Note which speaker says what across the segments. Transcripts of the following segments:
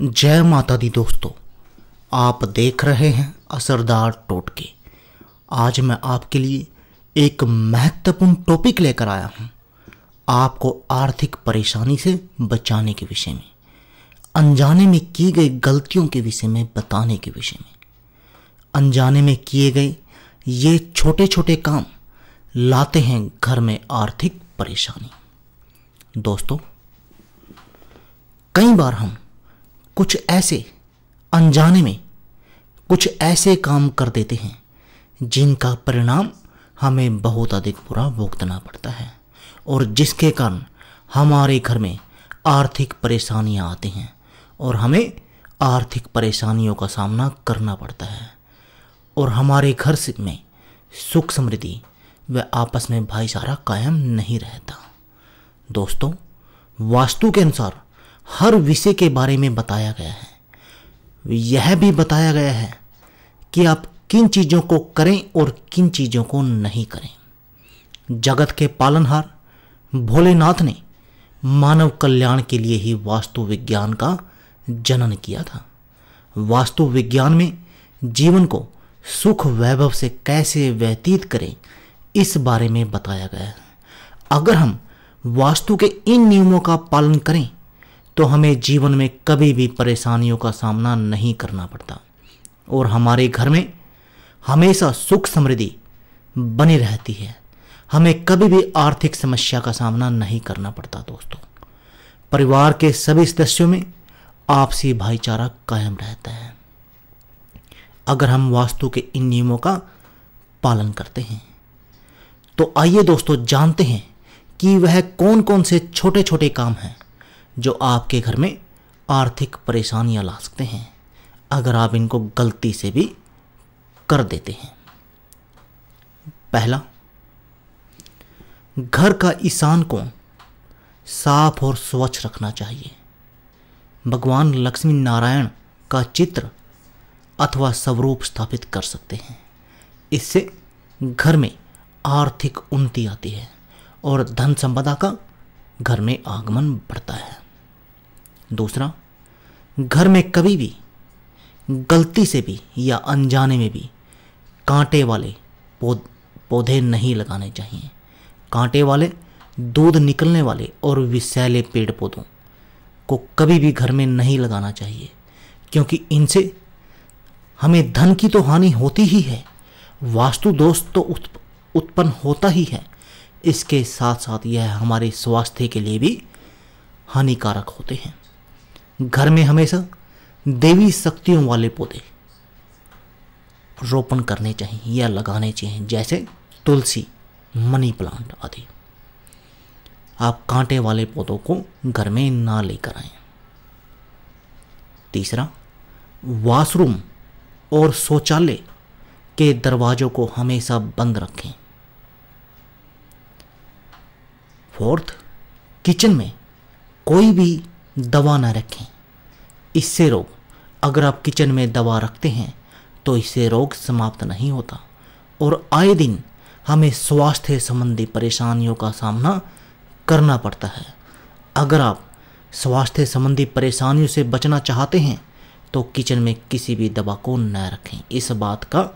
Speaker 1: जय माता दी दोस्तों आप देख रहे हैं असरदार टोटके आज मैं आपके लिए एक महत्वपूर्ण टॉपिक लेकर आया हूँ आपको आर्थिक परेशानी से बचाने के विषय में अनजाने में की गई गलतियों के विषय में बताने के विषय में अनजाने में किए गए ये छोटे छोटे काम लाते हैं घर में आर्थिक परेशानी दोस्तों कई बार हम कुछ ऐसे अनजाने में कुछ ऐसे काम कर देते हैं जिनका परिणाम हमें बहुत अधिक बुरा भुगतना पड़ता है और जिसके कारण हमारे घर में आर्थिक परेशानियां आती हैं और हमें आर्थिक परेशानियों का सामना करना पड़ता है और हमारे घर में सुख समृद्धि व आपस में भाईचारा कायम नहीं रहता दोस्तों वास्तु के अनुसार हर विषय के बारे में बताया गया है यह भी बताया गया है कि आप किन चीज़ों को करें और किन चीज़ों को नहीं करें जगत के पालनहार भोलेनाथ ने मानव कल्याण के लिए ही वास्तु विज्ञान का जनन किया था वास्तु विज्ञान में जीवन को सुख वैभव से कैसे व्यतीत करें इस बारे में बताया गया है अगर हम वास्तु के इन नियमों का पालन करें तो हमें जीवन में कभी भी परेशानियों का सामना नहीं करना पड़ता और हमारे घर में हमेशा सुख समृद्धि बनी रहती है हमें कभी भी आर्थिक समस्या का सामना नहीं करना पड़ता दोस्तों परिवार के सभी सदस्यों में आपसी भाईचारा कायम रहता है अगर हम वास्तु के इन नियमों का पालन करते हैं तो आइए दोस्तों जानते हैं कि वह कौन कौन से छोटे छोटे काम हैं जो आपके घर में आर्थिक परेशानियां ला सकते हैं अगर आप इनको गलती से भी कर देते हैं पहला घर का ईशान को साफ और स्वच्छ रखना चाहिए भगवान लक्ष्मी नारायण का चित्र अथवा स्वरूप स्थापित कर सकते हैं इससे घर में आर्थिक उन्नति आती है और धन संपदा का घर में आगमन बढ़ता है दूसरा घर में कभी भी गलती से भी या अनजाने में भी कांटे वाले पौध पौधे नहीं लगाने चाहिए कांटे वाले दूध निकलने वाले और विषैले पेड़ पौधों को कभी भी घर में नहीं लगाना चाहिए क्योंकि इनसे हमें धन की तो हानि होती ही है वास्तु दोष तो उत्पन्न होता ही है इसके साथ साथ यह हमारे स्वास्थ्य के लिए भी हानिकारक होते हैं घर में हमेशा देवी शक्तियों वाले पौधे रोपण करने चाहिए या लगाने चाहिए जैसे तुलसी मनी प्लांट आदि आप कांटे वाले पौधों को घर में ना लेकर आए तीसरा वॉशरूम और शौचालय के दरवाजों को हमेशा बंद रखें फोर्थ किचन में कोई भी दवा ना रखें इससे रोग अगर आप किचन में दवा रखते हैं तो इससे रोग समाप्त नहीं होता और आए दिन हमें स्वास्थ्य संबंधी परेशानियों का सामना करना पड़ता है अगर आप स्वास्थ्य संबंधी परेशानियों से बचना चाहते हैं तो किचन में किसी भी दवा को न रखें इस बात का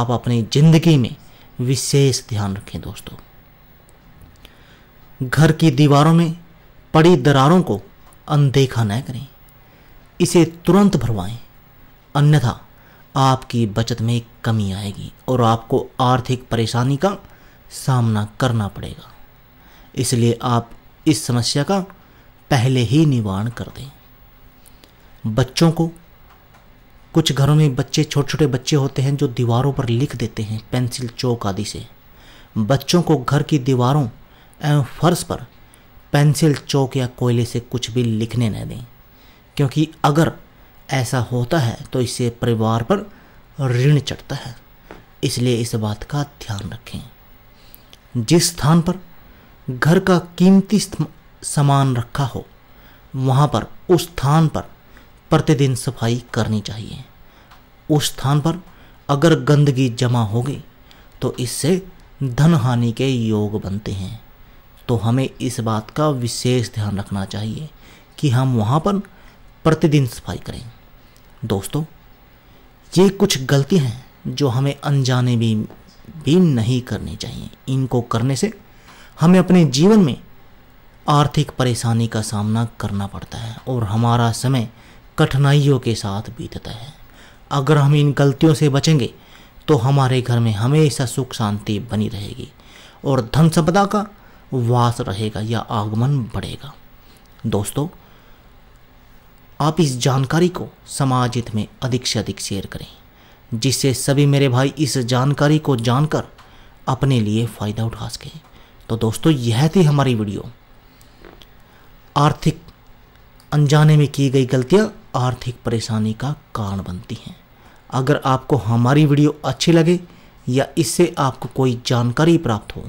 Speaker 1: आप अपनी ज़िंदगी में विशेष ध्यान रखें दोस्तों घर की दीवारों में पड़ी दरारों को अनदेखा न करें इसे तुरंत भरवाएं अन्यथा आपकी बचत में कमी आएगी और आपको आर्थिक परेशानी का सामना करना पड़ेगा इसलिए आप इस समस्या का पहले ही निवारण कर दें बच्चों को कुछ घरों में बच्चे छोटे छोटे बच्चे होते हैं जो दीवारों पर लिख देते हैं पेंसिल चौक आदि से बच्चों को घर की दीवारों एवं फर्श पर पेंसिल चौक या कोयले से कुछ भी लिखने न दें क्योंकि अगर ऐसा होता है तो इससे परिवार पर ऋण चढ़ता है इसलिए इस बात का ध्यान रखें जिस स्थान पर घर का कीमती सामान रखा हो वहाँ पर उस स्थान पर प्रतिदिन सफाई करनी चाहिए उस स्थान पर अगर गंदगी जमा होगी तो इससे धन हानि के योग बनते हैं तो हमें इस बात का विशेष ध्यान रखना चाहिए कि हम वहाँ पर प्रतिदिन सफाई करें दोस्तों ये कुछ गलतियाँ हैं जो हमें अनजाने भी भी नहीं करनी चाहिए इनको करने से हमें अपने जीवन में आर्थिक परेशानी का सामना करना पड़ता है और हमारा समय कठिनाइयों के साथ बीतता है अगर हम इन गलतियों से बचेंगे तो हमारे घर में हमेशा सुख शांति बनी रहेगी और धन संपदा का वास रहेगा या आगमन बढ़ेगा दोस्तों आप इस जानकारी को समाज हित में अधिक से अधिक शेयर करें जिससे सभी मेरे भाई इस जानकारी को जानकर अपने लिए फ़ायदा उठा सकें तो दोस्तों यह थी हमारी वीडियो आर्थिक अनजाने में की गई गलतियां आर्थिक परेशानी का कारण बनती हैं अगर आपको हमारी वीडियो अच्छी लगे या इससे आपको कोई जानकारी प्राप्त हो